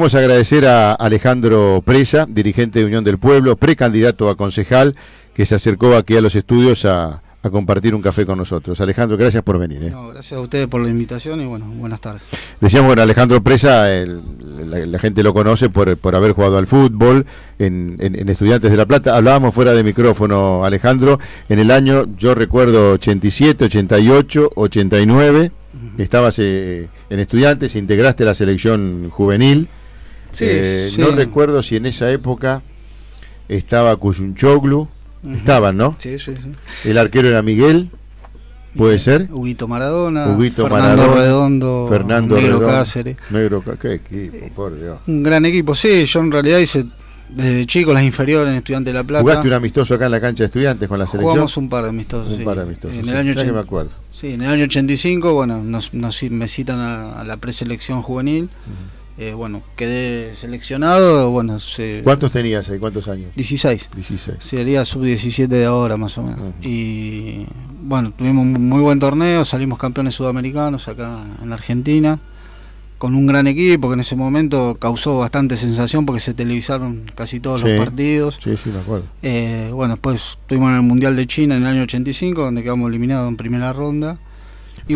Vamos agradecer a Alejandro Presa, dirigente de Unión del Pueblo, precandidato a concejal, que se acercó aquí a los estudios a, compartir un café con nosotros. Alejandro, gracias por venir. ¿eh? gracias a ustedes por la invitación y bueno, buenas tardes. Decíamos, bueno, Alejandro Presa, la, gente lo conoce por, por haber jugado al fútbol en, Estudiantes de La Plata. Hablábamos fuera de micrófono, Alejandro, en el año, yo recuerdo, 87, 88, 89, estabas eh, en Estudiantes, integraste a la selección juvenil. Eh, sí, No recuerdo si en esa época estaba Cuyunchoglu. Estaban, ¿no? Sí, sí, sí. El arquero era Miguel. ¿Puede ser? Huguito Maradona, Huguito Fernando Maradona, Redondo, Fernando Negro Cáceres. Negro qué equipo, eh, por Dios. Un gran equipo, sí, yo en realidad hice desde chico las inferiores en Estudiantes de La Plata. ¿Jugaste un amistoso acá en la cancha de estudiantes con la selección? Jugamos un par de amistosos, Un par de amistosos, en el año 85, bueno, nos, me citan a, la preselección juvenil. Eh, bueno, quedé seleccionado, bueno... ¿Cuántos tenías ahí? ¿Cuántos años? 16. 16. Sería sub-17 de ahora, más o menos. Y, bueno, tuvimos un muy buen torneo, salimos campeones sudamericanos acá en la Argentina, con un gran equipo que en ese momento causó bastante sensación porque se televisaron casi todos los partidos. Sí, sí, me acuerdo. Eh, bueno, después estuvimos en el Mundial de China en el año 85, donde quedamos eliminados en primera ronda.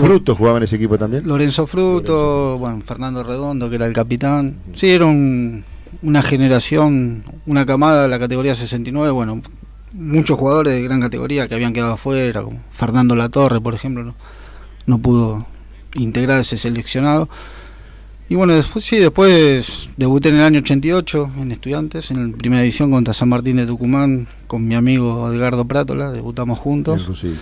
¿Fruto jugaba en ese equipo también? Lorenzo Fruto, bueno, Fernando Redondo, que era el capitán. Sí, era una generación, una camada de la categoría 69, bueno, muchos jugadores de gran categoría que habían quedado afuera, Fernando Latorre, por ejemplo, no, pudo integrarse seleccionado. Y bueno, después sí, después debuté en el año 88 en Estudiantes, en primera división contra San Martín de Tucumán, con mi amigo Edgardo Prátola, debutamos juntos. sí.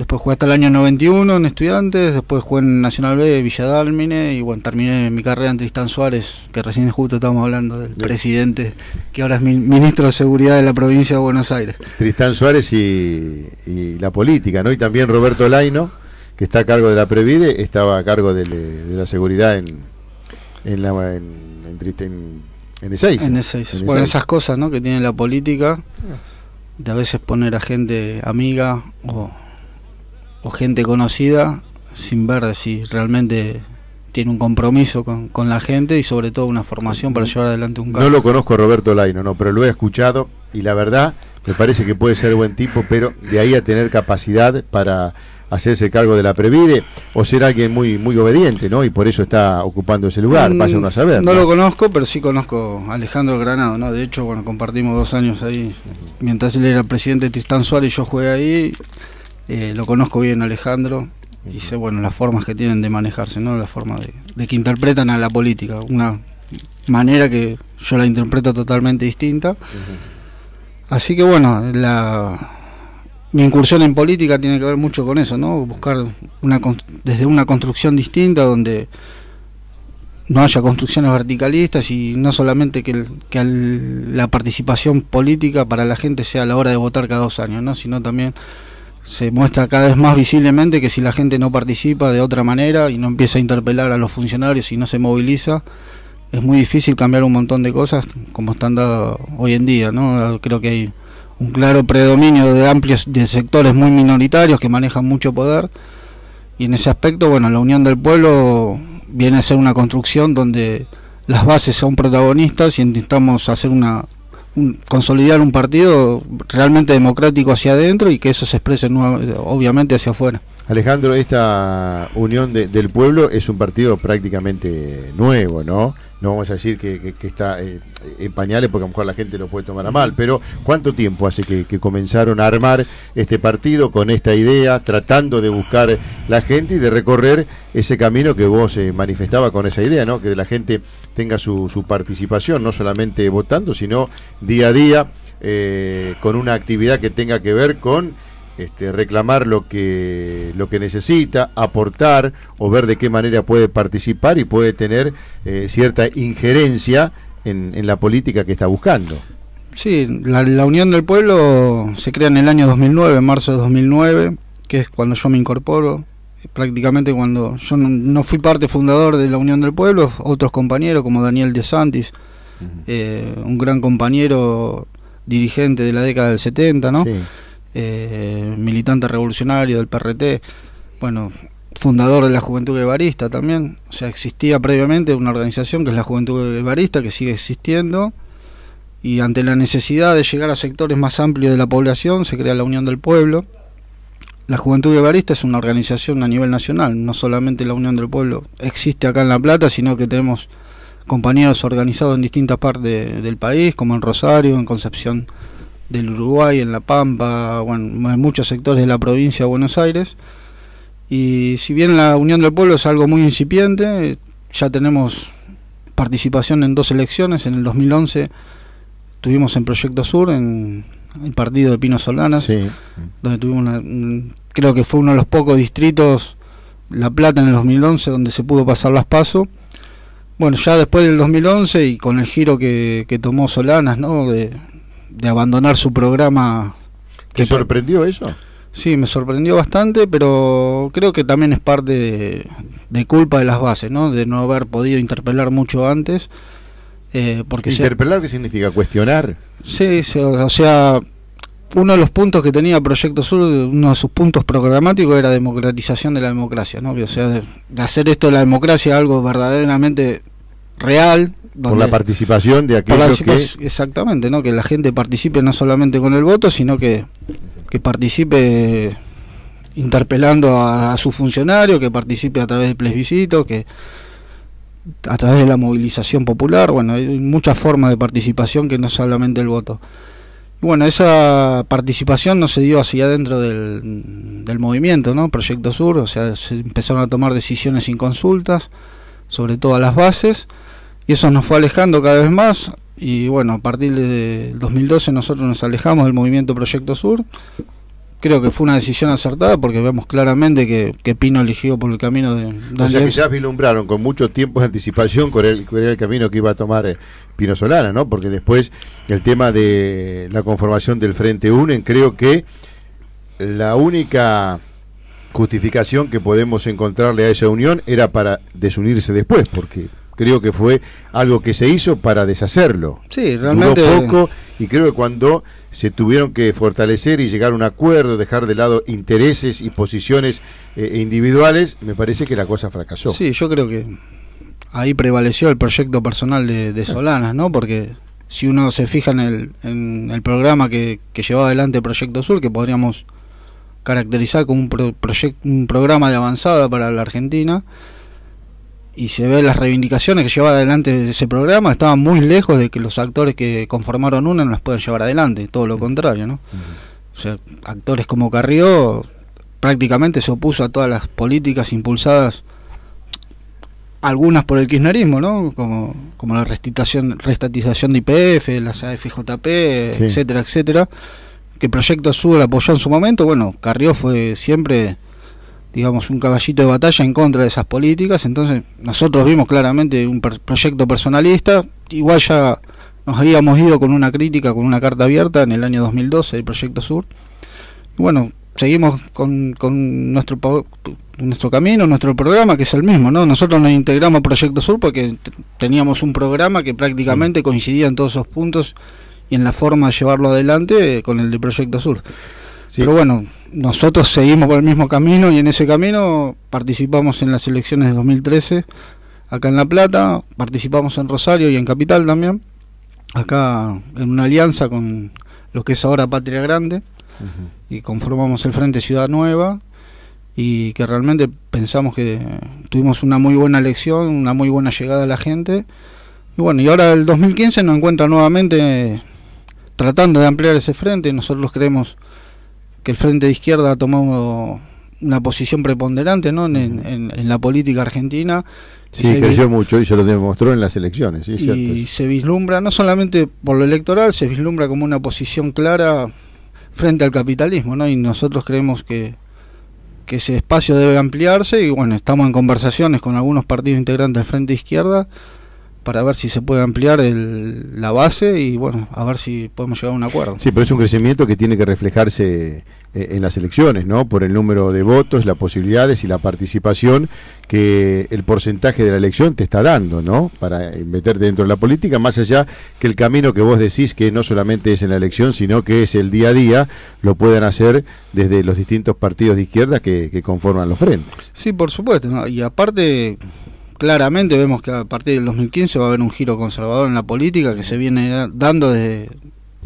Después jugué hasta el año 91 en Estudiantes, después jugué en Nacional B, Villa Dálmine, y bueno, terminé mi carrera en Tristán Suárez, que recién justo estábamos hablando del presidente, que ahora es ministro de Seguridad de la provincia de Buenos Aires. Tristán Suárez y, la política, ¿no? Y también Roberto Laino, que está a cargo de la Previde, estaba a cargo de, la seguridad en, en, la, en, en, Tristán, en e e e Bueno, esas cosas, ¿no? Que tiene la política, de a veces poner a gente amiga o o gente conocida sin ver si realmente tiene un compromiso con, la gente y sobre todo una formación para llevar adelante un cargo No lo conozco Roberto Laino, no, pero lo he escuchado y la verdad me parece que puede ser buen tipo, pero de ahí a tener capacidad para hacerse cargo de la Previde o ser alguien muy muy obediente, ¿no? Y por eso está ocupando ese lugar, vaya uno a saber. No, lo conozco, pero sí conozco a Alejandro Granado, ¿no? De hecho, bueno, compartimos dos años ahí, mientras él era presidente de Tristán Suárez y yo jugué ahí. Eh, lo conozco bien Alejandro y sé, bueno, las formas que tienen de manejarse, ¿no? La forma de, que interpretan a la política, una manera que yo la interpreto totalmente distinta. Así que bueno, la, mi incursión en política tiene que ver mucho con eso, ¿no? Buscar una desde una construcción distinta donde no haya construcciones verticalistas y no solamente que, la participación política para la gente sea a la hora de votar cada dos años, ¿no? Sino también se muestra cada vez más visiblemente que si la gente no participa de otra manera y no empieza a interpelar a los funcionarios y no se moviliza, es muy difícil cambiar un montón de cosas como están dadas hoy en día, ¿no? Creo que hay un claro predominio de amplios de sectores muy minoritarios que manejan mucho poder y en ese aspecto, bueno, la unión del pueblo viene a ser una construcción donde las bases son protagonistas y intentamos hacer una consolidar un partido realmente democrático hacia adentro y que eso se exprese obviamente hacia afuera. Alejandro, esta unión del pueblo es un partido prácticamente nuevo, ¿no? No vamos a decir que, está eh, en pañales porque a lo mejor la gente lo puede tomar a mal, pero ¿cuánto tiempo hace que, comenzaron a armar este partido con esta idea, tratando de buscar la gente y de recorrer ese camino que vos se eh, manifestaba con esa idea, ¿no? Que la gente tenga su, su participación, no solamente votando, sino día a día eh, con una actividad que tenga que ver con este, reclamar lo que, lo que necesita, aportar o ver de qué manera puede participar y puede tener eh, cierta injerencia en, la política que está buscando. Sí, la, la, Unión del Pueblo se crea en el año 2009, marzo de 2009, que es cuando yo me incorporo prácticamente cuando yo no, fui parte fundador de la Unión del Pueblo, otros compañeros como Daniel De Santis, eh, un gran compañero dirigente de la década del 70, ¿no? Eh, militante revolucionario del PRT, bueno, fundador de la Juventud Guevarista también, o sea, existía previamente una organización que es la Juventud Guevarista, que sigue existiendo, y ante la necesidad de llegar a sectores más amplios de la población, se crea la Unión del Pueblo, la Juventud Guevarista es una organización a nivel nacional, no solamente la Unión del Pueblo existe acá en La Plata, sino que tenemos compañeros organizados en distintas partes del país, como en Rosario, en Concepción del Uruguay, en La Pampa, en muchos sectores de la provincia de Buenos Aires. Y si bien la Unión del Pueblo es algo muy incipiente, ya tenemos participación en dos elecciones, en el 2011 estuvimos en Proyecto Sur, en el partido de Pino Solanas, donde tuvimos una, creo que fue uno de los pocos distritos, La Plata en el 2011, donde se pudo pasar las pasos. Bueno, ya después del 2011 y con el giro que, tomó Solanas, ¿no? De, abandonar su programa. ¿Te sorprendió eso? Sí, me sorprendió bastante, pero creo que también es parte de, de culpa de las bases, ¿no? De no haber podido interpelar mucho antes eh, ¿Interpelar que qué significa? ¿Cuestionar? Sí, o sea, uno de los puntos que tenía Proyecto Sur, uno de sus puntos programáticos era democratización de la democracia, ¿no? o sea, de, hacer esto de la democracia algo verdaderamente real. Con la participación de aquellos que... Exactamente, ¿no? Que la gente participe no solamente con el voto, sino que, participe interpelando a, sus su funcionario, que participe a través de plebiscitos, que a través de la movilización popular, bueno, hay muchas formas de participación que no es solamente el voto. Bueno, esa participación no se dio hacia adentro del, movimiento, ¿no? Proyecto Sur, o sea, se empezaron a tomar decisiones sin consultas, sobre todo a las bases, y eso nos fue alejando cada vez más, y bueno, a partir del 2012 nosotros nos alejamos del movimiento Proyecto Sur, creo que fue una decisión acertada porque vemos claramente que, Pino eligió por el camino de Daniel. O sea, ya vislumbraron con mucho tiempo de anticipación con el, el camino que iba a tomar eh, Pino Solana, ¿no? Porque después el tema de la conformación del Frente UNEN, creo que la única justificación que podemos encontrarle a esa unión era para desunirse después, porque creo que fue algo que se hizo para deshacerlo. Sí, realmente. poco y creo que cuando se tuvieron que fortalecer y llegar a un acuerdo, dejar de lado intereses y posiciones eh, e individuales, me parece que la cosa fracasó. Sí, yo creo que ahí prevaleció el proyecto personal de, Solanas, ¿no? Porque si uno se fija en el, programa que, que llevaba adelante Proyecto Sur, que podríamos caracterizar como un, pro, un programa de avanzada para la Argentina, y se ve las reivindicaciones que llevaba adelante ese programa, estaban muy lejos de que los actores que conformaron una no las puedan llevar adelante, todo lo contrario, ¿no? actores como Carrió prácticamente se opuso a todas las políticas impulsadas algunas por el kirchnerismo, ¿no? Como, como la restitación, restatización de IPF, las AFJP, etcétera, etcétera, que Proyecto Azul apoyó en su momento, bueno, Carrió fue siempre digamos, un caballito de batalla en contra de esas políticas. Entonces, nosotros vimos claramente un proyecto personalista. Igual ya nos habíamos ido con una crítica, con una carta abierta en el año 2012 del Proyecto Sur. bueno, seguimos con, nuestro nuestro camino, nuestro programa, que es el mismo, ¿no? Nosotros nos integramos a Proyecto Sur porque teníamos un programa que prácticamente coincidía en todos esos puntos y en la forma de llevarlo adelante eh, con el de Proyecto Sur. Pero bueno, nosotros seguimos por el mismo camino y en ese camino participamos en las elecciones de 2013 acá en La Plata, participamos en Rosario y en Capital también, acá en una alianza con lo que es ahora Patria Grande y conformamos el Frente Ciudad Nueva y que realmente pensamos que tuvimos una muy buena elección, una muy buena llegada a la gente. Y bueno, y ahora el 2015 nos encuentra nuevamente tratando de ampliar ese frente nosotros creemos que el Frente de Izquierda ha tomado una posición preponderante ¿no? en, la política argentina. Sí, creyó mucho y se lo demostró en las elecciones. y se vislumbra, no solamente por lo electoral, se vislumbra como una posición clara frente al capitalismo, ¿no? Y nosotros creemos que, que ese espacio debe ampliarse y bueno, estamos en conversaciones con algunos partidos integrantes del Frente de Izquierda para ver si se puede ampliar la base y bueno, a ver si podemos llegar a un acuerdo. Sí, pero es un crecimiento que tiene que reflejarse eh, en las elecciones, ¿no? Por el número de votos, las posibilidades y la participación que el porcentaje de la elección te está dando, ¿no? Para meterte dentro de la política, más allá que el camino que vos decís que no solamente es en la elección, sino que es el día a día, lo puedan hacer desde los distintos partidos de izquierda que, conforman los frentes. Sí, por supuesto, y aparte claramente, vemos que a partir del 2015 va a haber un giro conservador en la política que se viene dando desde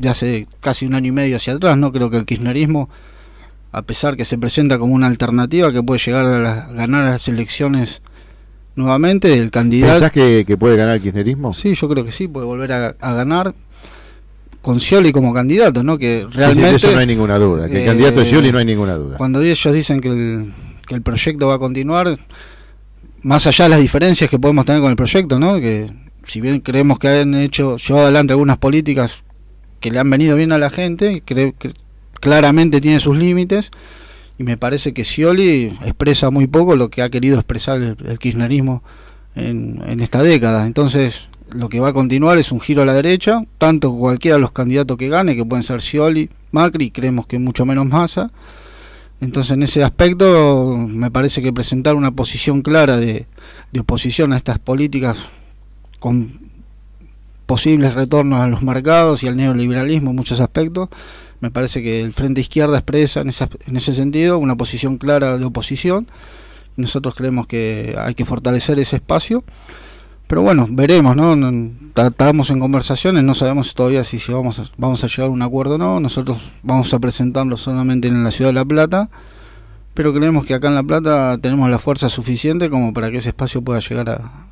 hace casi un año y medio hacia atrás, ¿no? Creo que el kirchnerismo, a pesar que se presenta como una alternativa que puede llegar a ganar las elecciones nuevamente, el candidato... ¿Pensás que, puede ganar el kirchnerismo? Sí, yo creo que sí, puede volver a, ganar con Scioli como candidato, ¿no? Que realmente... eso no hay ninguna duda, que el candidato es no hay eh, ninguna duda. Cuando ellos dicen que que el proyecto va a continuar más allá de las diferencias que podemos tener con el proyecto, ¿no? Que si bien creemos que han hecho, llevado adelante algunas políticas que le han venido bien a la gente, creo que claramente tiene sus límites, y me parece que Scioli expresa muy poco lo que ha querido expresar el, kirchnerismo en, en, esta década. Entonces, lo que va a continuar es un giro a la derecha, tanto cualquiera de los candidatos que gane, que pueden ser Scioli, Macri, creemos que mucho menos Massa, entonces en ese aspecto me parece que presentar una posición clara de, oposición a estas políticas con posibles retornos a los mercados y al neoliberalismo en muchos aspectos, me parece que el Frente Izquierda expresa en, en ese sentido una posición clara de oposición. Nosotros creemos que hay que fortalecer ese espacio. Pero bueno, veremos, ¿no? Estamos en conversaciones, no sabemos todavía si, si vamos, a, vamos a llegar a un acuerdo o no. Nosotros vamos a presentarlo solamente en la ciudad de La Plata, pero creemos que acá en La Plata tenemos la fuerza suficiente como para que ese espacio pueda llegar a,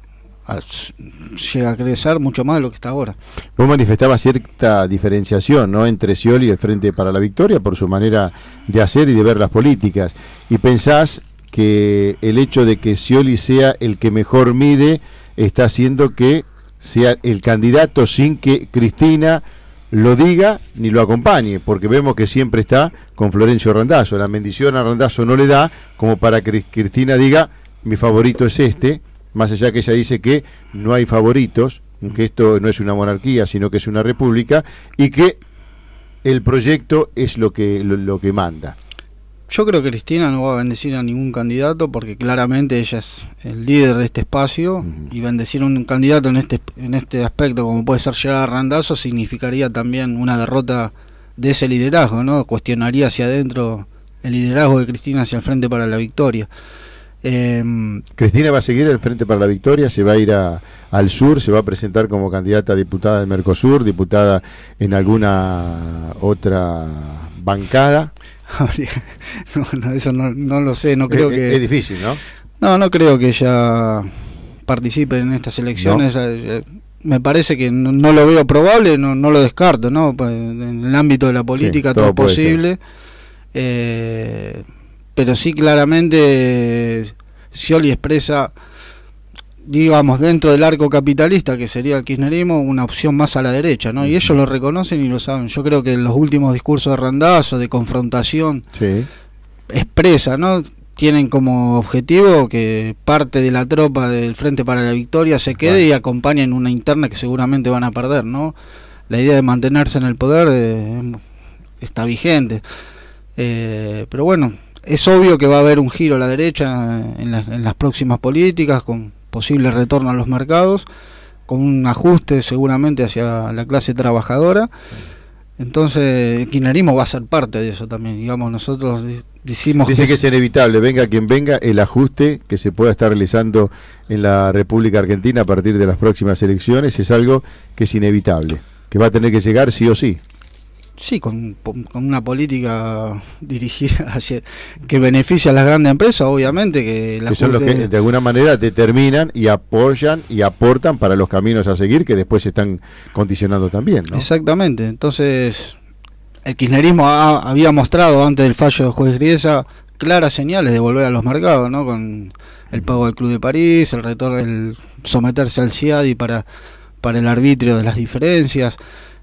a, a crecer mucho más de lo que está ahora. Vos manifestabas cierta diferenciación ¿no? entre Scioli y el Frente para la Victoria por su manera de hacer y de ver las políticas. Y pensás que el hecho de que Scioli sea el que mejor mide está haciendo que sea el candidato sin que Cristina lo diga ni lo acompañe, porque vemos que siempre está con Florencio Randazzo. La bendición a Randazzo no le da como para que Cristina diga, mi favorito es este, más allá que ella dice que no hay favoritos, que esto no es una monarquía, sino que es una república, y que el proyecto es lo que, lo, lo que manda. Yo creo que Cristina no va a bendecir a ningún candidato porque claramente ella es el líder de este espacio y bendecir a un candidato en este, en este aspecto como puede ser llegar a Randazo significaría también una derrota de ese liderazgo, ¿no? Cuestionaría hacia adentro el liderazgo de Cristina hacia el Frente para la Victoria. Eh, Cristina va a seguir el Frente para la Victoria, se va a ir al sur, se va a presentar como candidata a diputada del Mercosur, diputada en alguna otra bancada. eso no, lo sé, no creo que... Es difícil, ¿no? No, no creo que ella Participe en estas elecciones. Eh, eh, me parece que no, lo veo probable, no, lo descarto, ¿no? En el ámbito de la política todo, es posible. Eh, pero sí claramente Scioli expresa digamos, dentro del arco capitalista, que sería el kirchnerismo, una opción más a la derecha, ¿no? Y ellos lo reconocen y lo saben. Yo creo que los últimos discursos de randazo, de confrontación expresa, ¿no? Tienen como objetivo que parte de la tropa del Frente para la Victoria se quede y acompañen una interna que seguramente van a perder, ¿no? La idea de mantenerse en el poder eh, está vigente. Eh, pero bueno, es obvio que va a haber un giro a la derecha en, en las próximas políticas con posible retorno a los mercados, con un ajuste seguramente hacia la clase trabajadora. Entonces, el kirchnerismo va a ser parte de eso también. Digamos, nosotros decimos. Dice que es inevitable, venga quien venga, el ajuste que se pueda estar realizando en la República Argentina a partir de las próximas elecciones es algo que es inevitable, que va a tener que llegar sí o sí. Sí, con, con, una política dirigida que beneficia a las grandes empresas, obviamente. Que, las son los que de alguna manera determinan y apoyan y aportan para los caminos a seguir que después se están condicionando también. Exactamente. Entonces, el kirchnerismo había mostrado antes del fallo del juez Griesa claras señales de volver a los mercados, ¿no? Con el pago del Club de París, el retorno, el someterse al CIADI para, para el arbitrio de las diferencias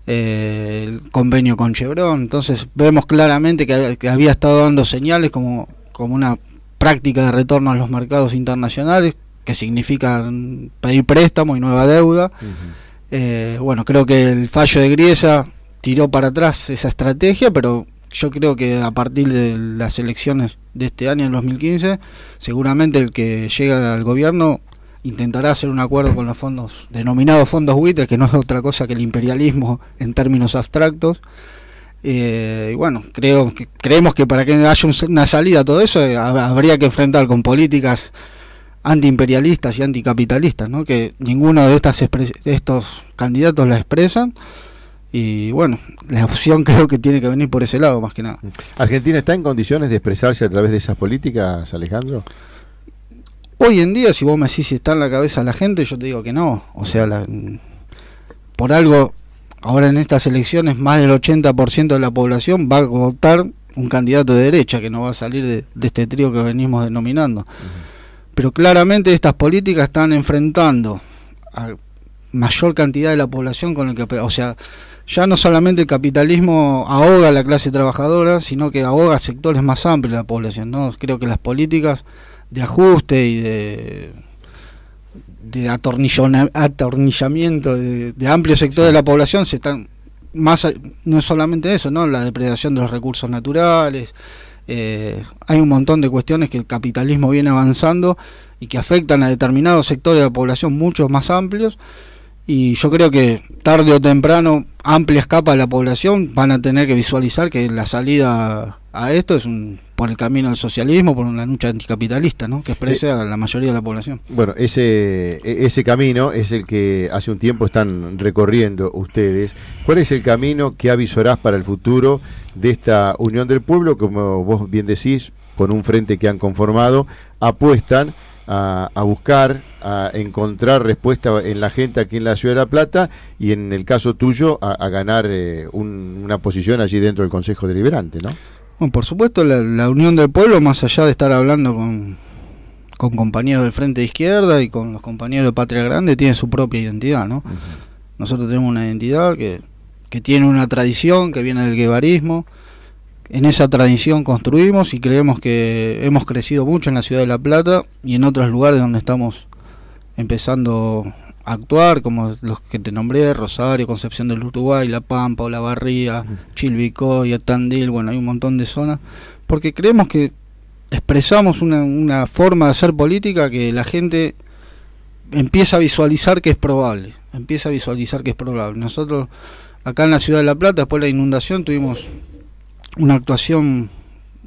el convenio con Chevron. Entonces vemos claramente que, había estado dando señales como, como una práctica de retorno a los mercados internacionales, que significan pedir préstamo y nueva deuda. Eh, bueno, creo que el fallo de Griesa tiró para atrás esa estrategia, pero yo creo que a partir de las elecciones de este año, en 2015, seguramente el que llega al gobierno intentará hacer un acuerdo con los fondos denominados fondos buitres, que no es otra cosa que el imperialismo en términos abstractos. Eh, y bueno, creo que, creemos que para que haya una salida a todo eso eh, habría que enfrentar con políticas antiimperialistas y anticapitalistas, ¿no? que ninguno de, estas de estos candidatos la expresan. Y bueno, la opción creo que tiene que venir por ese lado más que nada. ¿Argentina está en condiciones de expresarse a través de esas políticas, Alejandro? Hoy en día, si vos me decís si está en la cabeza la gente, yo te digo que no. O sea, por algo, ahora en estas elecciones, más del 80% de la población va a votar un candidato de derecha que no va a salir de, este trío que venimos denominando. Pero claramente estas políticas están enfrentando a mayor cantidad de la población con el que... O sea, ya no solamente el capitalismo ahoga a la clase trabajadora, sino que ahoga a sectores más amplios de la población. ¿no? Creo que las políticas de ajuste y de, atornillamiento de, amplios amplio de la población se están más no es solamente eso no la depredación de los recursos naturales eh, hay un montón de cuestiones que el capitalismo viene avanzando y que afectan a determinados sectores de la población mucho más amplios y yo creo que tarde o temprano amplias capas de la población van a tener que visualizar que la salida a esto es un por el camino al socialismo, por una lucha anticapitalista, ¿no? que expresa eh, a la mayoría de la población. Bueno, ese, e, ese camino es el que hace un tiempo están recorriendo ustedes. ¿Cuál es el camino que avisorás para el futuro de esta Unión del Pueblo? Como vos bien decís, con un frente que han conformado, apuestan a, buscar, a encontrar respuesta en la gente aquí en la Ciudad de La Plata y en el caso tuyo a, ganar eh, una posición allí dentro del Consejo Deliberante, ¿no? Bueno, por supuesto, la, unión del pueblo, más allá de estar hablando con, compañeros del Frente de Izquierda y con los compañeros de Patria Grande, tiene su propia identidad, ¿no? Nosotros tenemos una identidad que, que tiene una tradición, que viene del guevarismo. En esa tradición construimos y creemos que hemos crecido mucho en la ciudad de La Plata y en otros lugares donde estamos empezando actuar, como los que te nombré, Rosario, Concepción del Uruguay, La Pampa, Olavarría, Y Tandil, bueno, hay un montón de zonas, porque creemos que expresamos una, forma de hacer política que la gente empieza a visualizar que es probable, empieza a visualizar que es probable. Nosotros acá en la ciudad de La Plata, después de la inundación, tuvimos una actuación,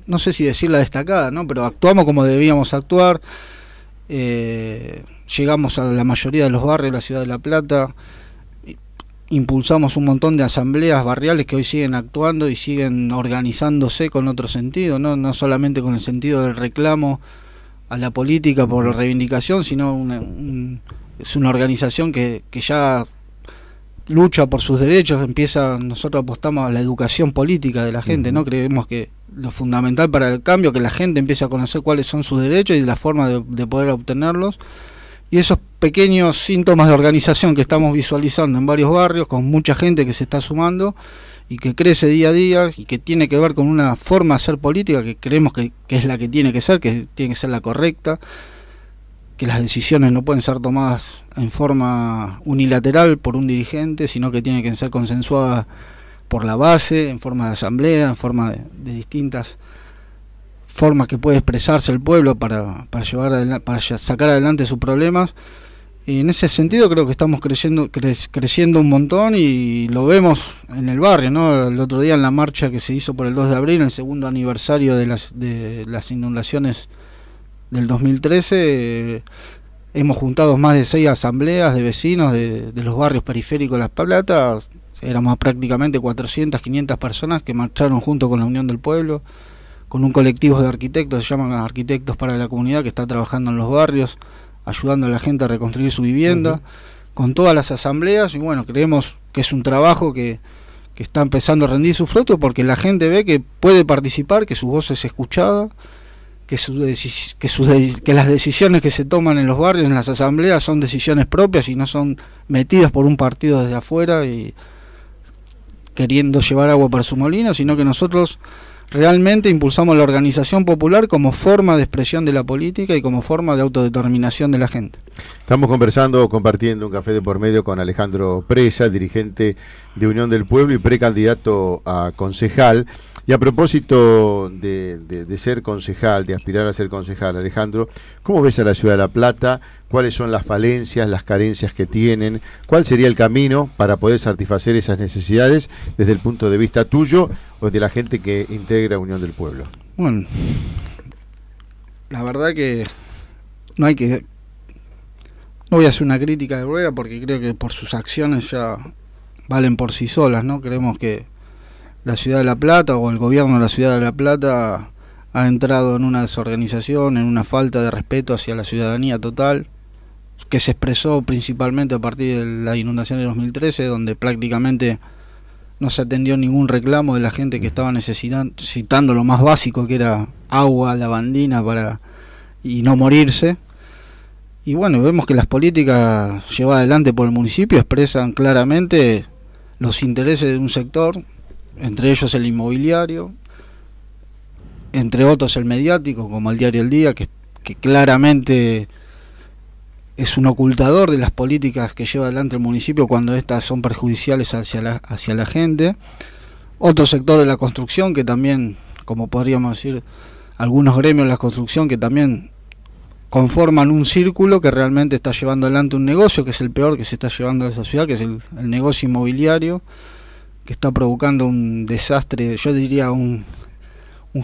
no sé si decirla destacada, ¿no? pero actuamos como debíamos actuar. Eh, llegamos a la mayoría de los barrios de la ciudad de La Plata, impulsamos un montón de asambleas barriales que hoy siguen actuando y siguen organizándose con otro sentido, no, solamente con el sentido del reclamo a la política por la reivindicación, sino es una organización que, que ya lucha por sus derechos, empieza, nosotros apostamos a la educación política de la gente, ¿no? Creemos que lo fundamental para el cambio, que la gente empiece a conocer cuáles son sus derechos y la forma de poder obtenerlos y esos pequeños síntomas de organización que estamos visualizando en varios barrios, con mucha gente que se está sumando y que crece día a día y que tiene que ver con una forma de hacer política que creemos que, es la que tiene que ser, que tiene que ser la correcta, que las decisiones no pueden ser tomadas en forma unilateral por un dirigente, sino que tienen que ser consensuadas por la base, en forma de asamblea, en forma de, de distintas formas que puede expresarse el pueblo para, llevar para sacar adelante sus problemas. Y en ese sentido creo que estamos creciendo, creciendo un montón y lo vemos en el barrio, ¿no? El otro día en la marcha que se hizo por el 2 de abril, el segundo aniversario de las, inundaciones del 2013, eh, hemos juntado más de seis asambleas de vecinos de, los barrios periféricos de Las Plata, éramos prácticamente 400, 500 personas que marcharon junto con la Unión del Pueblo con un colectivo de arquitectos, se llaman Arquitectos para la Comunidad, que está trabajando en los barrios, ayudando a la gente a reconstruir su vivienda, con todas las asambleas, y bueno, creemos que es un trabajo que, que está empezando a rendir su fruto porque la gente ve que puede participar, que su voz es escuchada, que, que las decisiones que se toman en los barrios, en las asambleas, son decisiones propias y no son metidas por un partido desde afuera y queriendo llevar agua para su molino, sino que nosotros Realmente impulsamos la organización popular como forma de expresión de la política y como forma de autodeterminación de la gente. Estamos conversando, compartiendo un café de por medio con Alejandro Presa, dirigente de Unión del Pueblo y precandidato a concejal. Y a propósito de, ser concejal, de aspirar a ser concejal, Alejandro, ¿cómo ves a la ciudad de La Plata? ¿Cuáles son las falencias, las carencias que tienen? ¿Cuál sería el camino para poder satisfacer esas necesidades desde el punto de vista tuyo o de la gente que integra Unión del Pueblo? Bueno, la verdad que no hay que... No voy a hacer una crítica de rueda porque creo que por sus acciones ya valen por sí solas, ¿no? Creemos que la ciudad de La Plata o el gobierno de la ciudad de La Plata ha entrado en una desorganización, en una falta de respeto hacia la ciudadanía total, que se expresó principalmente a partir de la inundación de 2013, donde prácticamente no se atendió ningún reclamo de la gente que estaba necesitando lo más básico, que era agua, lavandina para y no morirse. Y bueno, vemos que las políticas llevadas adelante por el municipio expresan claramente los intereses de un sector entre ellos el inmobiliario, entre otros el mediático, como el diario El Día, que, claramente es un ocultador de las políticas que lleva adelante el municipio cuando estas son perjudiciales hacia la, hacia la gente. Otro sector de la construcción que también, como podríamos decir, algunos gremios de la construcción que también conforman un círculo que realmente está llevando adelante un negocio que es el peor que se está llevando a la sociedad, que es el negocio inmobiliario que está provocando un desastre, yo diría un,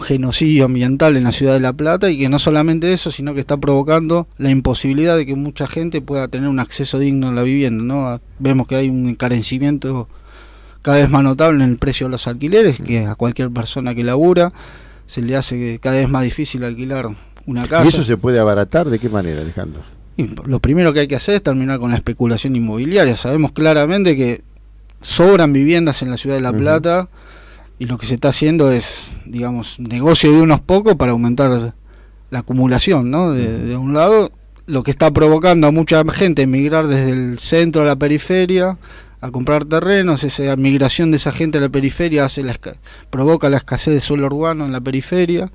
genocidio ambiental en la ciudad de La Plata y que no solamente eso, sino que está provocando la imposibilidad de que mucha gente pueda tener un acceso digno a la vivienda. ¿no? Ah, vemos que hay un encarecimiento cada vez más notable en el precio de los alquileres, que a cualquier persona que labura se le hace cada vez más difícil alquilar una casa. ¿Y eso se puede abaratar? ¿De qué manera, Alejandro? lo primero que hay que hacer es terminar con la especulación inmobiliaria. Sabemos claramente que sobran viviendas en la ciudad de La Plata y lo que se está haciendo es, digamos, negocio de unos pocos para aumentar la acumulación, ¿no? De, un lado, lo que está provocando a mucha gente emigrar desde el centro a la periferia a comprar terrenos, esa migración de esa gente a la periferia hace provoca la escasez de suelo urbano en la periferia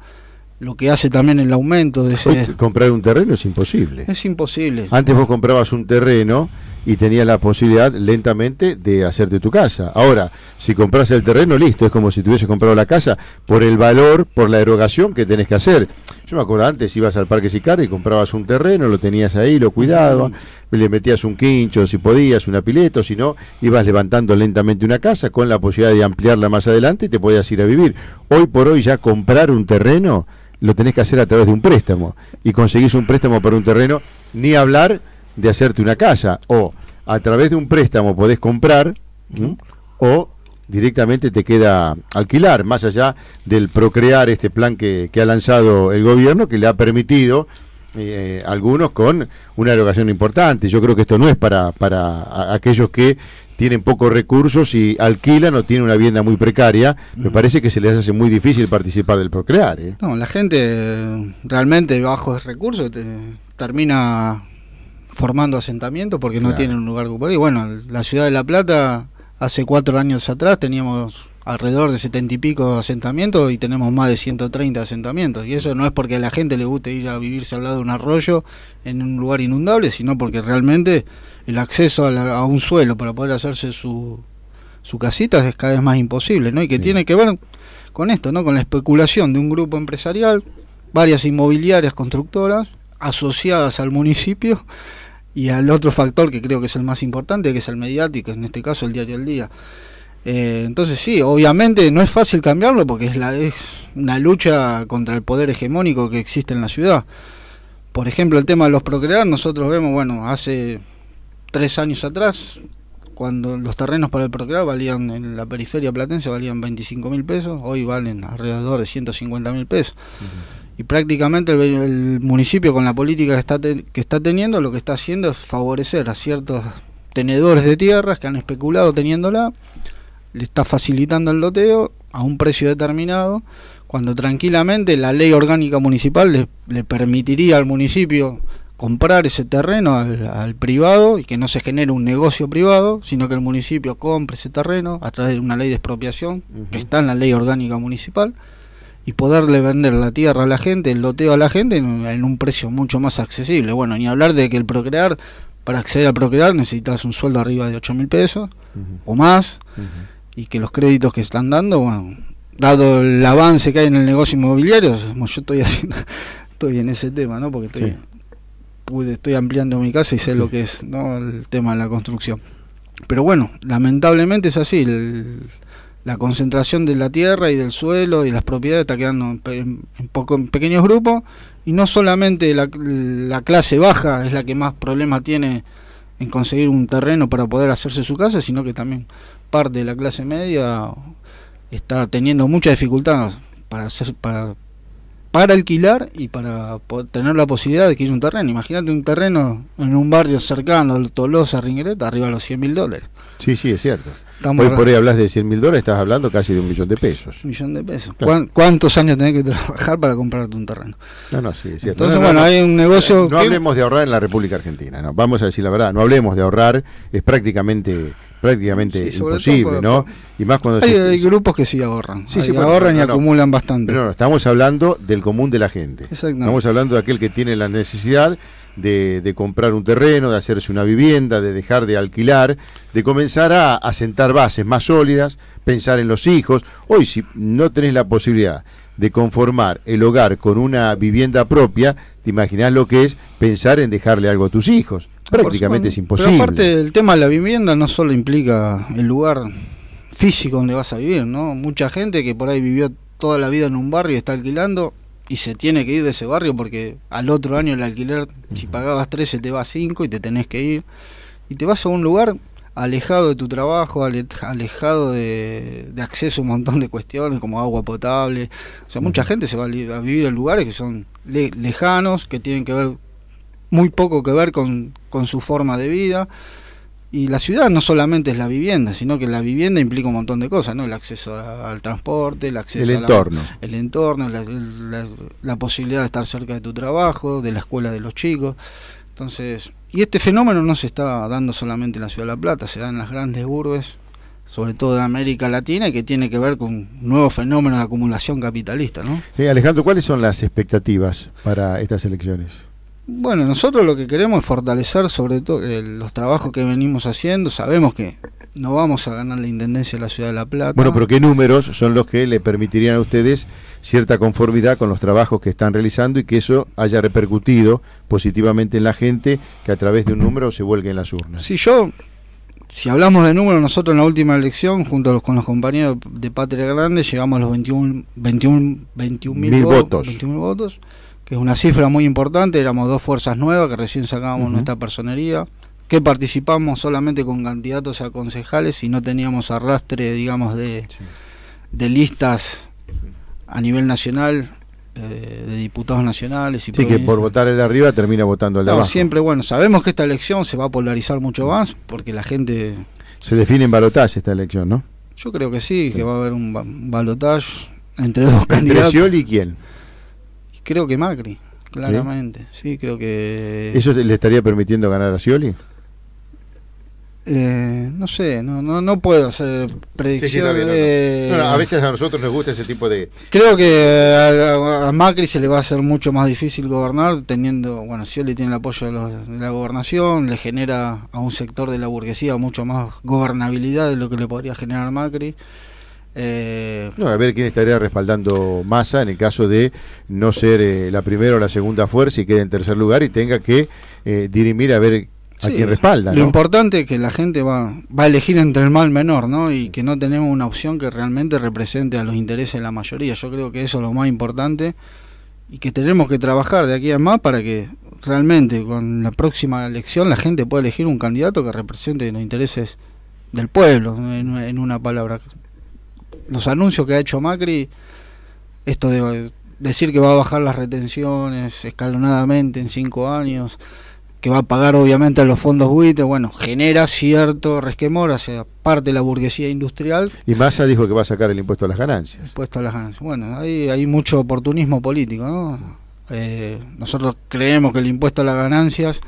lo que hace también el aumento de ese... comprar un terreno es imposible. Es imposible. Antes vos comprabas un terreno y tenías la posibilidad lentamente de hacerte tu casa. Ahora, si compras el terreno, listo, es como si tuvieses comprado la casa por el valor, por la erogación que tenés que hacer. Yo me acuerdo antes, ibas al Parque Sicardi, comprabas un terreno, lo tenías ahí, lo cuidabas, le metías un quincho si podías, una pileta, si no, ibas levantando lentamente una casa con la posibilidad de ampliarla más adelante y te podías ir a vivir. Hoy por hoy ya comprar un terreno lo tenés que hacer a través de un préstamo y conseguís un préstamo para un terreno, ni hablar de hacerte una casa. O a través de un préstamo podés comprar o directamente te queda alquilar, más allá del procrear este plan que, ha lanzado el gobierno, que le ha permitido eh, algunos con una erogación importante. Yo creo que esto no es para, aquellos que tienen pocos recursos y alquilan o tienen una vivienda muy precaria, me parece que se les hace muy difícil participar del procrear. ¿eh? No, la gente realmente bajo de recursos termina formando asentamientos porque no tienen un lugar ocupado. Y bueno, la ciudad de La Plata, hace cuatro años atrás teníamos alrededor de setenta y pico asentamientos y tenemos más de 130 asentamientos. Y eso no es porque a la gente le guste ir a vivirse al lado de un arroyo en un lugar inundable, sino porque realmente el acceso a, un suelo para poder hacerse su, su casita es cada vez más imposible, ¿no? Y que tiene que ver con esto, ¿no? Con la especulación de un grupo empresarial, varias inmobiliarias constructoras asociadas al municipio y al otro factor que creo que es el más importante, que es el mediático, en este caso el diario El Día. Eh, entonces sí, obviamente no es fácil cambiarlo porque es, la, es una lucha contra el poder hegemónico que existe en la ciudad. Por ejemplo, el tema de los procrear, nosotros vemos, bueno, hace tres años atrás, cuando los terrenos para el procrear valían en la periferia platense valían 25 mil pesos, hoy valen alrededor de 150 mil pesos y prácticamente el, municipio con la política que está, que está teniendo lo que está haciendo es favorecer a ciertos tenedores de tierras que han especulado teniéndola, le está facilitando el loteo a un precio determinado, cuando tranquilamente la ley orgánica municipal le, permitiría al municipio comprar ese terreno al, privado y que no se genere un negocio privado, sino que el municipio compre ese terreno a través de una ley de expropiación que está en la ley orgánica municipal y poderle vender la tierra a la gente, el loteo a la gente en, un precio mucho más accesible. Bueno, ni hablar de que el procrear, para acceder a procrear necesitas un sueldo arriba de 8 mil pesos o más y que los créditos que están dando, bueno, dado el avance que hay en el negocio inmobiliario, yo estoy haciendo, estoy en ese tema, ¿no? Porque estoy, pude, estoy ampliando mi casa y sé lo que es, ¿no? El tema de la construcción. Pero bueno, lamentablemente es así. El, la concentración de la tierra y del suelo y las propiedades está quedando en, poco, en pequeños grupos y no solamente la, clase baja es la que más problemas tiene en conseguir un terreno para poder hacerse su casa, sino que también parte de la clase media está teniendo muchas dificultades para para para alquilar y para tener la posibilidad de adquirir un terreno. Imagínate un terreno en un barrio cercano, al Tolosa, Ringuereta, arriba de los 100 mil dólares. Sí, sí, es cierto hoy por hoy hablas de 100 mil dólares, estás hablando casi de un millón de pesos. millón de pesos. ¿Cuántos años tenés que trabajar para comprarte un terreno? No, no, sí, es cierto. Entonces, bueno, hay un negocio. No hablemos de ahorrar en la República Argentina, no, vamos a decir la verdad, no hablemos de ahorrar, es prácticamente prácticamente imposible, ¿no? Y más cuando hay, grupos que sí ahorran, sí, sí ahorran y acumulan bastante. Pero no, estamos hablando del común de la gente. Exactamente. Estamos hablando de aquel que tiene la necesidad de, comprar un terreno, de hacerse una vivienda, de dejar de alquilar, de comenzar a, asentar bases más sólidas, pensar en los hijos. Hoy, si no tenés la posibilidad de conformar el hogar con una vivienda propia, te imaginás lo que es pensar en dejarle algo a tus hijos. Prácticamente es imposible. Pero aparte, el tema de la vivienda no solo implica el lugar físico donde vas a vivir, ¿no? Mucha gente que por ahí vivió toda la vida en un barrio y está alquilando, y se tiene que ir de ese barrio porque al otro año el alquiler, si pagabas 13 te va a 5 y te tenés que ir. Y te vas a un lugar alejado de tu trabajo, alejado de, acceso a un montón de cuestiones como agua potable. O sea, mucha gente se va a vivir en lugares que son lejanos, que tienen que ver muy poco que ver con, con su forma de vida. Y la ciudad no solamente es la vivienda, sino que la vivienda implica un montón de cosas, ¿no? El acceso al transporte, el acceso el entorno. el entorno, la, posibilidad de estar cerca de tu trabajo, de la escuela de los chicos. Entonces, y este fenómeno no se está dando solamente en la ciudad de La Plata, se da en las grandes urbes, sobre todo de América Latina, y que tiene que ver con nuevos fenómenos de acumulación capitalista, ¿no? Eh, Alejandro, ¿cuáles son las expectativas para estas elecciones? Bueno, nosotros lo que queremos es fortalecer sobre todo eh, los trabajos que venimos haciendo. Sabemos que no vamos a ganar la Intendencia de la Ciudad de La Plata. Bueno, pero ¿qué números son los que le permitirían a ustedes cierta conformidad con los trabajos que están realizando y que eso haya repercutido positivamente en la gente que a través de un número se vuelque en las urnas? Si yo, si hablamos de números, nosotros en la última elección, junto con los compañeros de Patria Grande, llegamos a los 21, 21, mil votos que es una cifra muy importante, éramos dos fuerzas nuevas que recién sacábamos nuestra personería, que participamos solamente con candidatos a concejales y no teníamos arrastre, digamos, de, de listas a nivel nacional eh, de diputados nacionales y sí que por votar el de arriba termina votando el de abajo siempre bueno sabemos que esta elección se va a polarizar mucho más porque la gente se define en balotaje esta elección no yo creo que sí, que va a haber un, balotaje entre dos ¿Entre candidatos y quién creo que Macri, claramente. ¿Sí? creo que. ¿Eso le estaría permitiendo ganar a Scioli? Eh, no sé, no, no, puedo hacer predicciones. a veces a nosotros nos gusta ese tipo de. Creo que a, Macri se le va a hacer mucho más difícil gobernar, teniendo. Bueno, Scioli tiene el apoyo de la gobernación, le genera a un sector de la burguesía mucho más gobernabilidad de lo que le podría generar Macri. Eh, a ver quién estaría respaldando masa en el caso de no ser eh, la primera o la segunda fuerza y quede en tercer lugar y tenga que eh, dirimir a ver a quién respalda. Lo importante es que la gente va, va a elegir entre el mal menor, ¿no? Y que no tenemos una opción que realmente represente a los intereses de la mayoría. Yo creo que eso es lo más importante y que tenemos que trabajar de aquí a más para que realmente con la próxima elección la gente pueda elegir un candidato que represente los intereses del pueblo, en una palabra los anuncios que ha hecho Macri, esto de decir que va a bajar las retenciones escalonadamente en cinco años, que va a pagar obviamente a los fondos buitres, bueno, genera cierto resquemor hacia parte de la burguesía industrial. Y Massa dijo que va a sacar el impuesto a las ganancias. impuesto a las ganancias. Bueno, ahí hay mucho oportunismo político, ¿no? Eh, nosotros creemos que el impuesto a las ganancias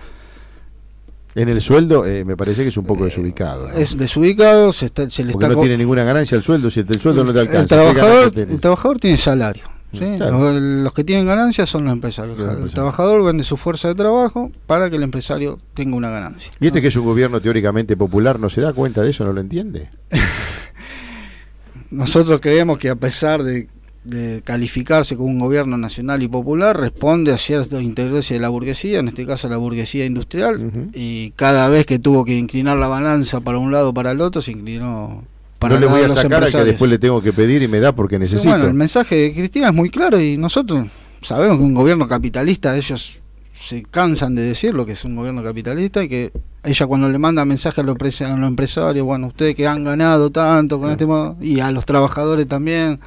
en el sueldo eh, me parece que es un poco eh, desubicado. Es desubicado, se, está, le Porque no tiene ninguna ganancia el sueldo, si el sueldo no te alcanza. El trabajador, el trabajador tiene salario. Mm, los, que tienen ganancias son los empresarios. el trabajador vende su fuerza de trabajo para que el empresario tenga una ganancia. ¿Y este que es un gobierno teóricamente popular no se da cuenta de eso, no lo entiende? Nosotros creemos que a pesar de de calificarse como un gobierno nacional y popular responde a ciertos intereses de la burguesía, en este caso la burguesía industrial, y cada vez que tuvo que inclinar la balanza para un lado o para el otro, se inclinó para No le voy a sacar que después le tengo que pedir y me da porque necesito. Bueno, el mensaje de Cristina es muy claro y nosotros sabemos que un gobierno capitalista, ellos se cansan de decir lo que es un gobierno capitalista y que ella cuando le manda mensajes a los, empresarios, bueno, ustedes que han ganado tanto con este modo, y a los trabajadores también,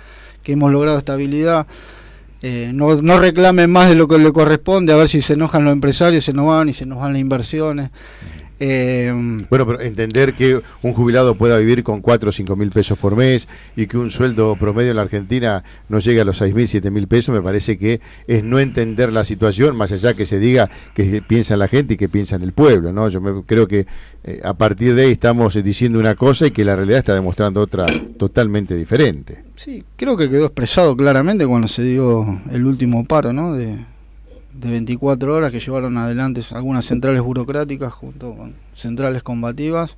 hemos logrado estabilidad, eh, no, no, reclamen más de lo que le corresponde, a ver si se enojan los empresarios, se nos van y se nos van las inversiones. Eh, bueno, pero entender que un jubilado pueda vivir con 4 o 5 mil pesos por mes y que un sueldo promedio en la Argentina no llegue a los 6 mil, 7 mil pesos, me parece que es no entender la situación, más allá que se diga que piensa la gente y que piensa en el pueblo. ¿no? Yo me, creo que eh, a partir de ahí estamos diciendo una cosa y que la realidad está demostrando otra totalmente diferente. Sí, creo que quedó expresado claramente cuando se dio el último paro ¿no? de, de 24 horas que llevaron adelante algunas centrales burocráticas junto con centrales combativas.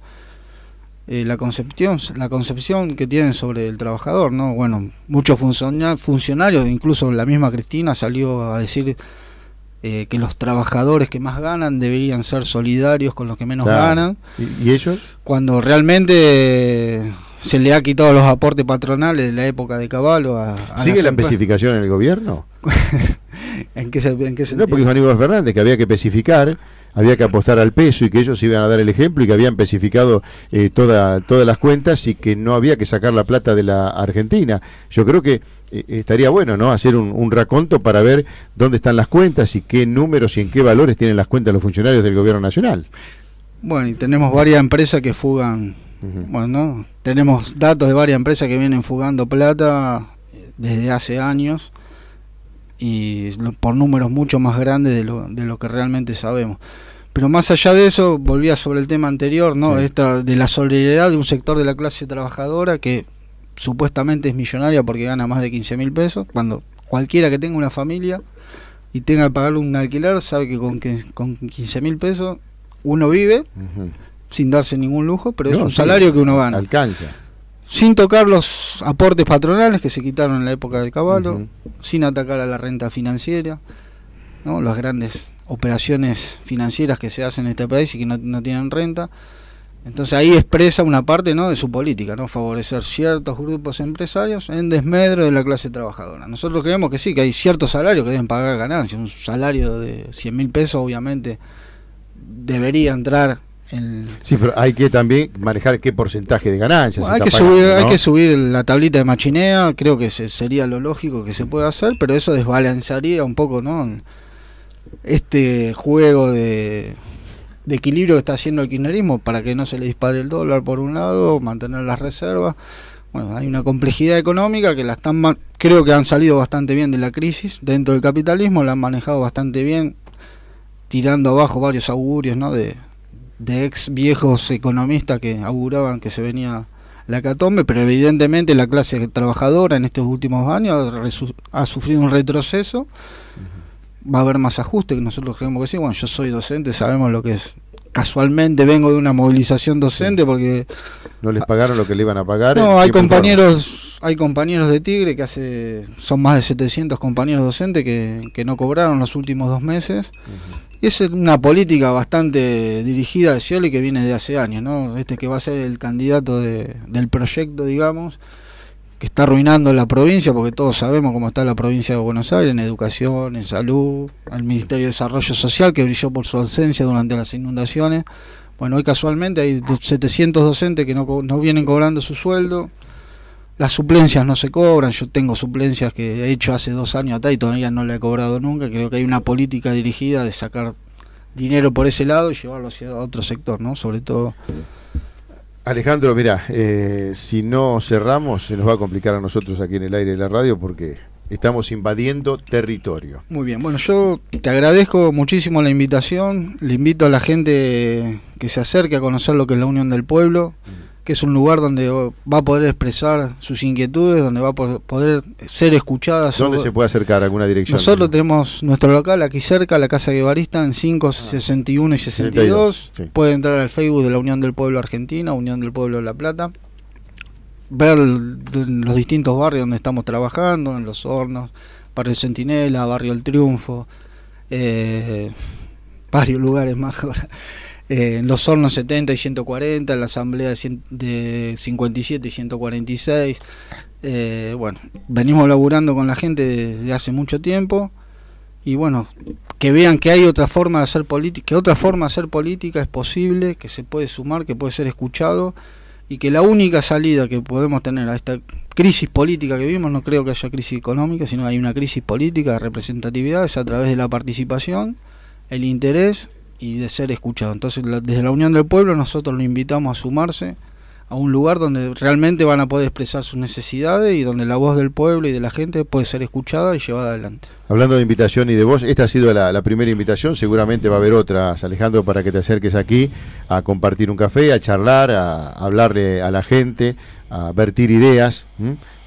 Eh, la concepción la concepción que tienen sobre el trabajador no bueno muchos funcionarios incluso la misma Cristina salió a decir eh, que los trabajadores que más ganan deberían ser solidarios con los que menos ganan ¿Y, ellos cuando realmente eh, se le ha quitado los aportes patronales de la época de Caballo a, sigue la, la especificación en el gobierno ¿En qué, se, No, porque dijo Aníbal Fernández que había que especificar, había que apostar al peso y que ellos iban a dar el ejemplo y que habían especificado eh, toda, todas las cuentas y que no había que sacar la plata de la Argentina. Yo creo que eh, estaría bueno, ¿no? Hacer un, raconto para ver dónde están las cuentas y qué números y en qué valores tienen las cuentas los funcionarios del gobierno nacional. Bueno, y tenemos varias empresas que fugan. Bueno, tenemos datos de varias empresas que vienen fugando plata eh, desde hace años y por números mucho más grandes de lo, de lo que realmente sabemos. Pero más allá de eso, volvía sobre el tema anterior, ¿no? Esta de la solidaridad de un sector de la clase trabajadora que supuestamente es millonaria porque gana más de 15 mil pesos, cuando cualquiera que tenga una familia y tenga que pagar un alquiler sabe que con, que, con 15 mil pesos uno vive sin darse ningún lujo, pero es un salario que uno gana. Alcanza sin tocar los aportes patronales que se quitaron en la época del Caballo, sin atacar a la renta financiera, ¿no? las grandes operaciones financieras que se hacen en este país y que no, tienen renta. Entonces ahí expresa una parte ¿no? de su política, ¿no? favorecer ciertos grupos empresarios en desmedro de la clase trabajadora. Nosotros creemos que sí, que hay ciertos salarios que deben pagar ganancias. Un salario de 100 mil pesos obviamente debería entrar Sí, pero hay que también manejar qué porcentaje de ganancias. hay, que subir, la tablita de machinea, creo que sería lo lógico que se pueda hacer, pero eso desbalancearía un poco ¿no? este juego de, equilibrio que está haciendo el kirchnerismo para que no se le dispare el dólar por un lado, mantener las reservas. Bueno, hay una complejidad económica que la están creo que han salido bastante bien de la crisis dentro del capitalismo, la han manejado bastante bien tirando abajo varios augurios, ¿no? de de ex viejos economistas que auguraban que se venía la catombe, pero evidentemente la clase trabajadora en estos últimos años ha sufrido un retroceso. Va a haber más ajuste que nosotros creemos que sí. Bueno, yo soy docente, sabemos lo que es. Casualmente vengo de una movilización docente porque... No les pagaron lo que le iban a pagar. No, hay compañeros, hay compañeros de Tigre que hace son más de 700 compañeros docentes que, no cobraron los últimos dos meses. Y es una política bastante dirigida de Scioli que viene de hace años, Este que va a ser el candidato del proyecto, digamos, que está arruinando la provincia, porque todos sabemos cómo está la provincia de Buenos Aires, en educación, en salud, al Ministerio de Desarrollo Social, que brilló por su ausencia durante las inundaciones. Bueno, hoy casualmente hay 700 docentes que no, no vienen cobrando su sueldo las suplencias no se cobran, yo tengo suplencias que he hecho hace dos años atrás y todavía no le he cobrado nunca. Creo que hay una política dirigida de sacar dinero por ese lado y llevarlo hacia otro sector, ¿no? Sobre todo. Alejandro, mira, eh, si no cerramos se nos va a complicar a nosotros aquí en el aire de la radio porque estamos invadiendo territorio. Muy bien, bueno, yo te agradezco muchísimo la invitación, le invito a la gente que se acerque a conocer lo que es la Unión del Pueblo que es un lugar donde va a poder expresar sus inquietudes, donde va a poder ser escuchada. ¿Dónde se puede acercar? ¿Alguna dirección? Nosotros tenemos nuestro local aquí cerca, la Casa Guevarista, en 5, 61 ah. y 62. Puede entrar al Facebook de la Unión del Pueblo Argentina, Unión del Pueblo de La Plata. Ver los distintos barrios donde estamos trabajando, en Los Hornos, Barrio Centinela, Barrio El Triunfo, eh, varios lugares más. ahora eh, en los hornos 70 y 140, en la asamblea de 57 y 146. Eh, bueno, venimos laburando con la gente desde hace mucho tiempo y bueno, que vean que hay otra forma de hacer política, que otra forma de hacer política es posible, que se puede sumar, que puede ser escuchado y que la única salida que podemos tener a esta crisis política que vivimos, no creo que haya crisis económica, sino hay una crisis política de representatividad, es a través de la participación, el interés y de ser escuchado. Entonces, desde la Unión del Pueblo nosotros lo invitamos a sumarse a un lugar donde realmente van a poder expresar sus necesidades y donde la voz del pueblo y de la gente puede ser escuchada y llevada adelante. Hablando de invitación y de voz, esta ha sido la, primera invitación, seguramente va a haber otras, Alejandro, para que te acerques aquí a compartir un café, a charlar, a, hablarle a la gente, a vertir ideas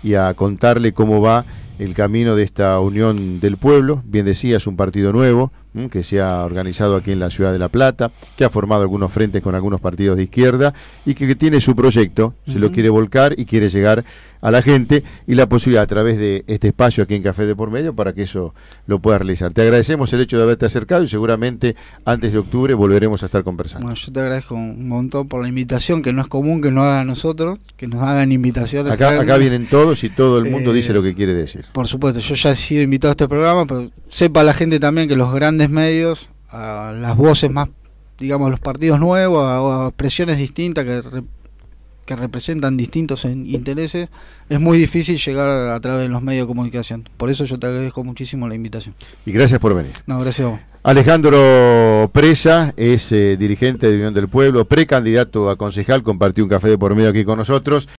y a contarle cómo va el camino de esta unión del pueblo. Bien decías, un partido nuevo, que se ha organizado aquí en la ciudad de La Plata, que ha formado algunos frentes con algunos partidos de izquierda y que, tiene su proyecto, se lo quiere volcar y quiere llegar a la gente y la posibilidad a través de este espacio aquí en Café de por medio para que eso lo pueda realizar. Te agradecemos el hecho de haberte acercado y seguramente antes de octubre volveremos a estar conversando. Bueno, yo te agradezco un montón por la invitación, que no es común que nos hagan nosotros, que nos hagan invitaciones. Acá, vienen todos y todo el mundo eh, dice lo que quiere decir. Por supuesto, yo ya he sido invitado a este programa, pero sepa la gente también que los grandes medios, a las voces más, digamos, los partidos nuevos, a, presiones distintas que, que representan distintos intereses, es muy difícil llegar a, través de los medios de comunicación. Por eso yo te agradezco muchísimo la invitación. Y gracias por venir. No, gracias a vos. Alejandro Presa es eh, dirigente de Unión del Pueblo, precandidato a concejal, compartió un café de por medio aquí con nosotros.